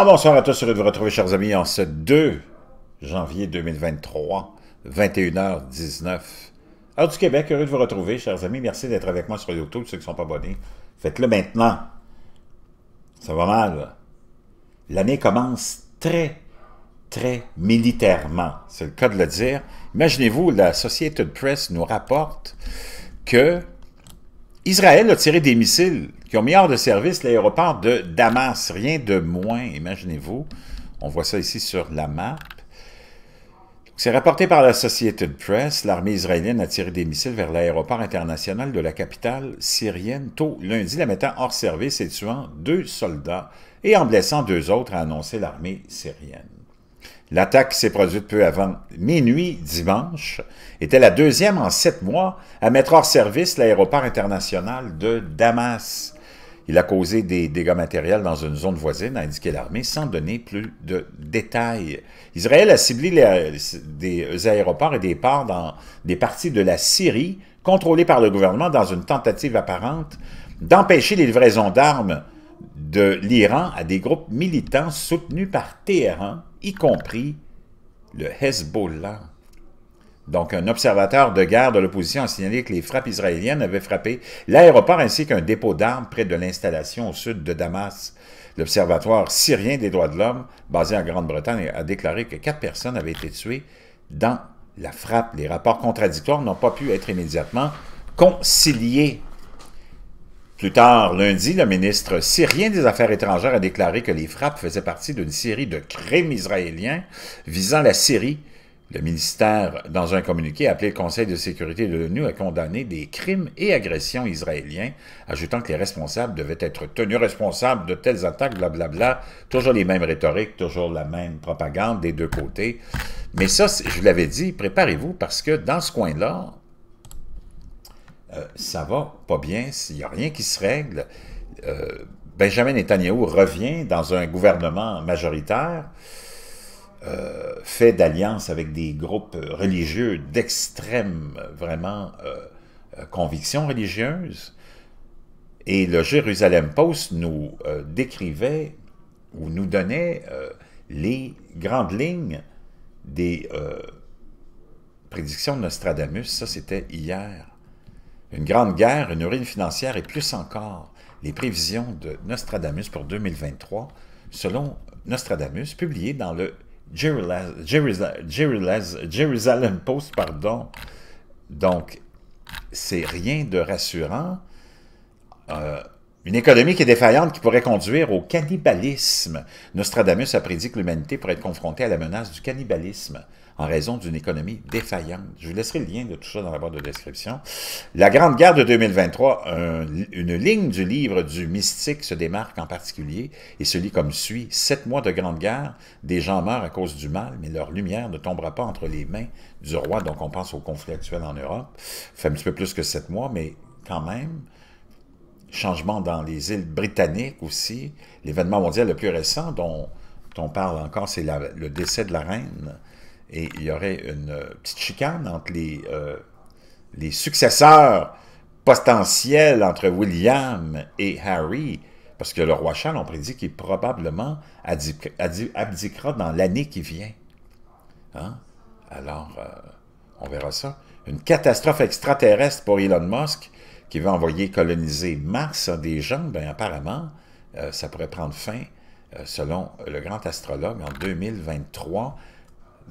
Ah, bonsoir à tous, heureux de vous retrouver, chers amis, en ce 2 janvier 2023, 21h19, hors du Québec. Heureux de vous retrouver, chers amis. Merci d'être avec moi sur YouTube, ceux qui ne sont pas abonnés. Faites-le maintenant. Ça va mal. L'année commence très, très militairement. C'est le cas de le dire. Imaginez-vous, la de Press nous rapporte que Israël a tiré des missiles qui ont mis hors de service l'aéroport de Damas. Rien de moins, imaginez-vous. On voit ça ici sur la map. C'est rapporté par la Associated Press, l'armée israélienne a tiré des missiles vers l'aéroport international de la capitale syrienne tôt lundi, la mettant hors service et tuant deux soldats et en blessant deux autres, a annoncé l'armée syrienne. L'attaque s'est produite peu avant minuit dimanche, était la deuxième en sept mois à mettre hors service l'aéroport international de Damas. Il a causé des dégâts matériels dans une zone voisine, a indiqué l'armée, sans donner plus de détails. Israël a ciblé des aéroports et des ports dans des parties de la Syrie contrôlées par le gouvernement dans une tentative apparente d'empêcher les livraisons d'armes de l'Iran à des groupes militants soutenus par Téhéran, y compris le Hezbollah. Donc, un observateur de guerre de l'opposition a signalé que les frappes israéliennes avaient frappé l'aéroport ainsi qu'un dépôt d'armes près de l'installation au sud de Damas. L'Observatoire syrien des droits de l'homme, basé en Grande-Bretagne, a déclaré que quatre personnes avaient été tuées dans la frappe. Les rapports contradictoires n'ont pas pu être immédiatement conciliés. Plus tard, lundi, le ministre syrien des Affaires étrangères a déclaré que les frappes faisaient partie d'une série de crimes israéliens visant la Syrie le ministère, dans un communiqué, a appelé le Conseil de sécurité de l'ONU à condamner des crimes et agressions israéliens, ajoutant que les responsables devaient être tenus responsables de telles attaques, blablabla. Bla, bla. Toujours les mêmes rhétoriques, toujours la même propagande des deux côtés. Mais ça, je l'avais dit, préparez-vous parce que dans ce coin-là, euh, ça va pas bien, il n'y a rien qui se règle. Euh, Benjamin Netanyahu revient dans un gouvernement majoritaire. Euh, fait d'alliance avec des groupes religieux d'extrême, vraiment, euh, euh, conviction religieuse. Et le Jérusalem Post nous décrivait ou nous donnait les grandes lignes des prédictions de Nostradamus. Ça, c'était hier. Une grande guerre, une ruine financière et plus encore. Les prévisions de Nostradamus pour 2023, selon Nostradamus, publiées dans le Jerusalem Post, pardon. Donc, c'est rien de rassurant. Euh, une économie qui est défaillante qui pourrait conduire au cannibalisme. Nostradamus a prédit que l'humanité pourrait être confrontée à la menace du cannibalisme en raison d'une économie défaillante. Je vous laisserai le lien de tout ça dans la barre de description. La Grande Guerre de 2023, une ligne du livre du mystique se démarque en particulier et se lit comme suit. Sept mois de Grande Guerre, des gens meurent à cause du mal, mais leur lumière ne tombera pas entre les mains du roi. Donc on pense au conflit actuel en Europe. Ça fait un petit peu plus que sept mois, mais quand même, changement dans les îles britanniques aussi. L'événement mondial le plus récent dont on parle encore, c'est le décès de la reine et il y aurait une euh, petite chicane entre les, euh, les successeurs potentiels entre William et Harry, parce que le roi Charles, on prédit qu'il probablement abdiquera dans l'année qui vient. Hein? Alors, euh, on verra ça. Une catastrophe extraterrestre pour Elon Musk, qui veut envoyer coloniser Mars à des gens, bien apparemment, ça pourrait prendre fin, selon le grand astrologue, en 2023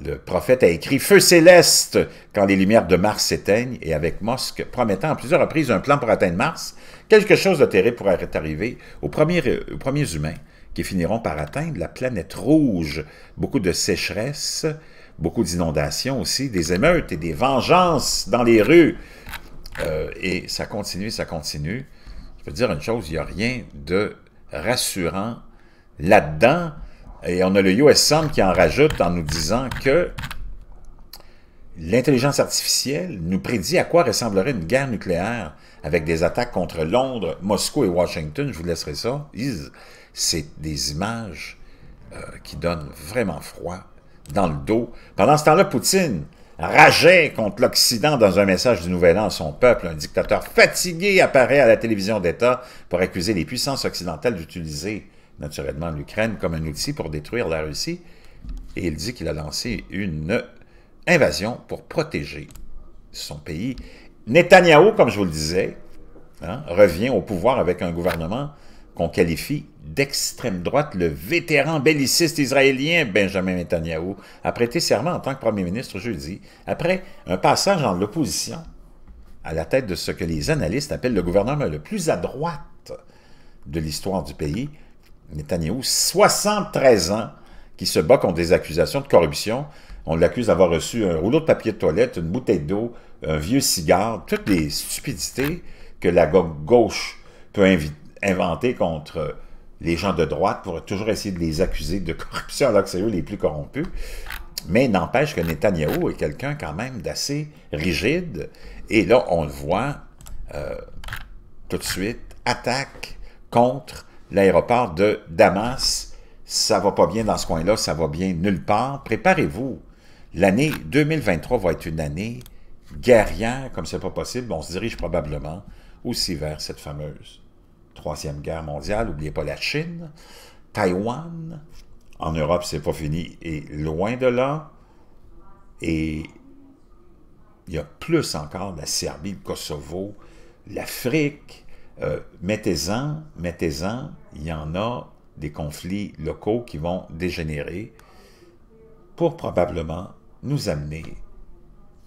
le prophète a écrit Feu céleste quand les lumières de Mars s'éteignent et avec Mosque promettant à plusieurs reprises un plan pour atteindre Mars, quelque chose de terrible pourrait arriver aux premiers, humains qui finiront par atteindre la planète rouge. Beaucoup de sécheresse, beaucoup d'inondations aussi, des émeutes et des vengeances dans les rues. Euh, et ça continue, ça continue. Je veux dire une chose, il n'y a rien de rassurant là-dedans. Et on a le US qui en rajoute en nous disant que l'intelligence artificielle nous prédit à quoi ressemblerait une guerre nucléaire avec des attaques contre Londres, Moscou et Washington. Je vous laisserai ça. C'est des images euh, qui donnent vraiment froid dans le dos. Pendant ce temps-là, Poutine rageait contre l'Occident dans un message du Nouvel An à son peuple. Un dictateur fatigué apparaît à la télévision d'État pour accuser les puissances occidentales d'utiliser naturellement l'Ukraine comme un outil pour détruire la Russie. Et il dit qu'il a lancé une invasion pour protéger son pays. Netanyahou, comme je vous le disais, hein, revient au pouvoir avec un gouvernement qu'on qualifie d'extrême droite. Le vétéran belliciste israélien Benjamin Netanyahou a prêté serment en tant que premier ministre jeudi, après un passage en l'opposition à la tête de ce que les analystes appellent le gouvernement le plus à droite de l'histoire du pays, Netanyahou, 73 ans, qui se bat contre des accusations de corruption. On l'accuse d'avoir reçu un rouleau de papier de toilette, une bouteille d'eau, un vieux cigare, toutes les stupidités que la gauche peut inventer contre les gens de droite pour toujours essayer de les accuser de corruption alors que c'est eux les plus corrompus. Mais n'empêche que Netanyahou est quelqu'un quand même d'assez rigide. Et là, on le voit euh, tout de suite, attaque contre l'aéroport de Damas. Ça va pas bien dans ce coin-là, ça va bien nulle part. Préparez-vous. L'année 2023 va être une année guerrière comme c'est pas possible. On se dirige probablement aussi vers cette fameuse Troisième Guerre mondiale. N'oubliez pas la Chine, Taïwan. En Europe, c'est pas fini et loin de là. Et il y a plus encore la Serbie, le Kosovo, l'Afrique, euh, mettez-en, mettez-en, il y en a des conflits locaux qui vont dégénérer pour probablement nous amener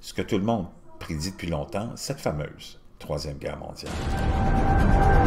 ce que tout le monde prédit depuis longtemps, cette fameuse Troisième Guerre mondiale.